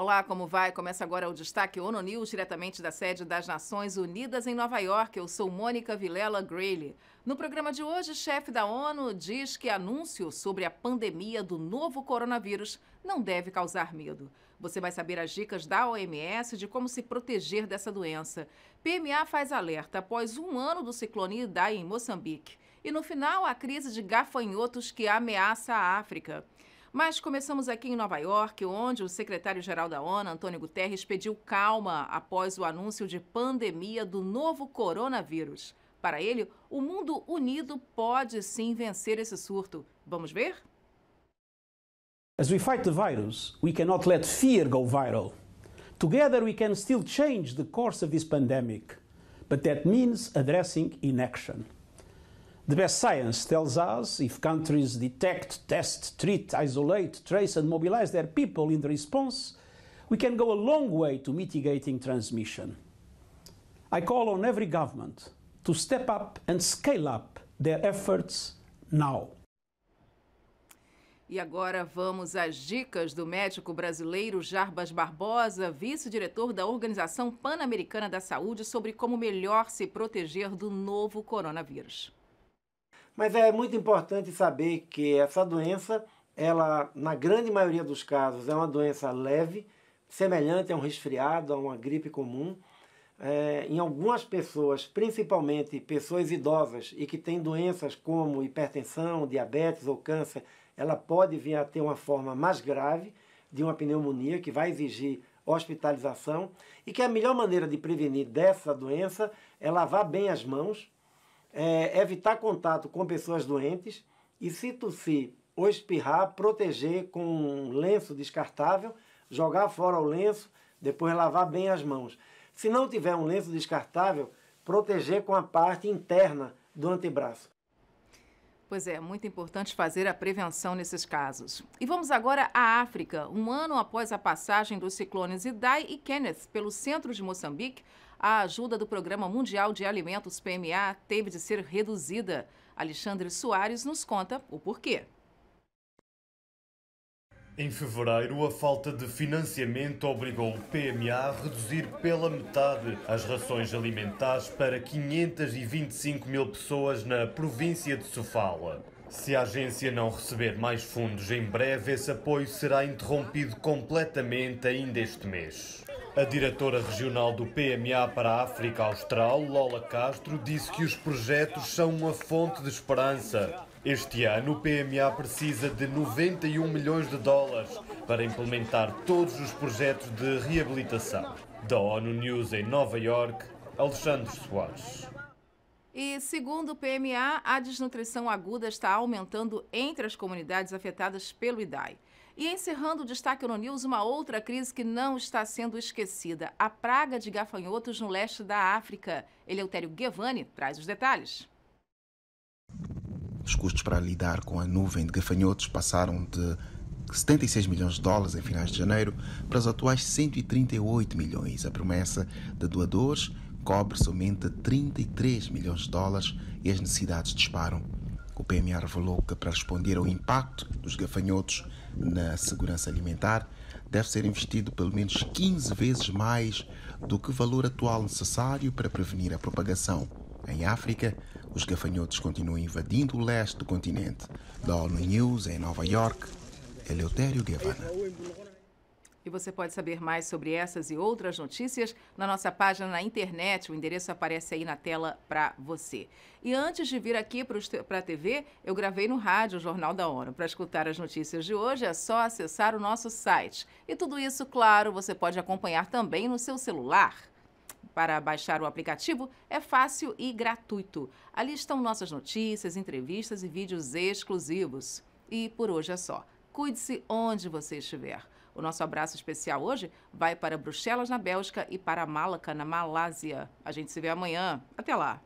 Olá, como vai? Começa agora o destaque ONU News, diretamente da sede das Nações Unidas em Nova York. Eu sou Mônica Vilela Greeley. No programa de hoje, chefe da ONU diz que anúncio sobre a pandemia do novo coronavírus não deve causar medo. Você vai saber as dicas da OMS de como se proteger dessa doença. PMA faz alerta após um ano do ciclone Idai em Moçambique. E no final, a crise de gafanhotos que ameaça a África. Mas começamos aqui em Nova York, onde o secretário-geral da ONU, Antônio Guterres, pediu calma após o anúncio de pandemia do novo coronavírus. Para ele, o mundo unido pode sim vencer esse surto. Vamos ver? As we fight the virus, we cannot let fear go viral. Together we can still change the course of this pandemic, but that means addressing inaction. The best science tells us if countries detect, test, treat, isolate, trace, and mobilize their people in the response, we can go a long way to mitigating transmission. I call on every government to step up and scale up their efforts now. E agora vamos às dicas do médico brasileiro Jarbas Barbosa, vice-diretor da Organização Pan-Americana da Saúde, sobre como melhor se proteger do novo coronavírus. Mas é muito importante saber que essa doença, ela, na grande maioria dos casos, é uma doença leve, semelhante a um resfriado, a uma gripe comum. É, em algumas pessoas, principalmente pessoas idosas e que têm doenças como hipertensão, diabetes ou câncer, ela pode vir a ter uma forma mais grave de uma pneumonia que vai exigir hospitalização e que a melhor maneira de prevenir dessa doença é lavar bem as mãos, é, evitar contato com pessoas doentes e, se tossir ou espirrar, proteger com um lenço descartável, jogar fora o lenço, depois lavar bem as mãos. Se não tiver um lenço descartável, proteger com a parte interna do antebraço. Pois é, muito importante fazer a prevenção nesses casos. E vamos agora à África. Um ano após a passagem dos ciclones Idai e Kenneth pelo centro de Moçambique, a ajuda do Programa Mundial de Alimentos PMA teve de ser reduzida. Alexandre Soares nos conta o porquê. Em fevereiro, a falta de financiamento obrigou o PMA a reduzir pela metade as rações alimentares para 525 mil pessoas na província de Sofala. Se a agência não receber mais fundos em breve, esse apoio será interrompido completamente ainda este mês. A diretora regional do PMA para a África Austral, Lola Castro, disse que os projetos são uma fonte de esperança este ano, o PMA precisa de 91 milhões de dólares para implementar todos os projetos de reabilitação. Da ONU News em Nova York, Alexandre Soares. E, segundo o PMA, a desnutrição aguda está aumentando entre as comunidades afetadas pelo IDAI. E encerrando o destaque no News, uma outra crise que não está sendo esquecida: a praga de gafanhotos no leste da África. Eleutério Guevani traz os detalhes. Os custos para lidar com a nuvem de gafanhotos passaram de 76 milhões de dólares em finais de janeiro para os atuais 138 milhões. A promessa de doadores cobre somente 33 milhões de dólares e as necessidades disparam. O PMA revelou que, para responder ao impacto dos gafanhotos na segurança alimentar, deve ser investido pelo menos 15 vezes mais do que o valor atual necessário para prevenir a propagação. Em África, os gafanhotos continuam invadindo o leste do continente. Da ONU News, em Nova York, Eleutério Guevara. E você pode saber mais sobre essas e outras notícias na nossa página na internet. O endereço aparece aí na tela para você. E antes de vir aqui para a TV, eu gravei no rádio o Jornal da ONU. Para escutar as notícias de hoje, é só acessar o nosso site. E tudo isso, claro, você pode acompanhar também no seu celular. Para baixar o aplicativo é fácil e gratuito. Ali estão nossas notícias, entrevistas e vídeos exclusivos. E por hoje é só. Cuide-se onde você estiver. O nosso abraço especial hoje vai para Bruxelas, na Bélgica, e para Malaca, na Malásia. A gente se vê amanhã. Até lá!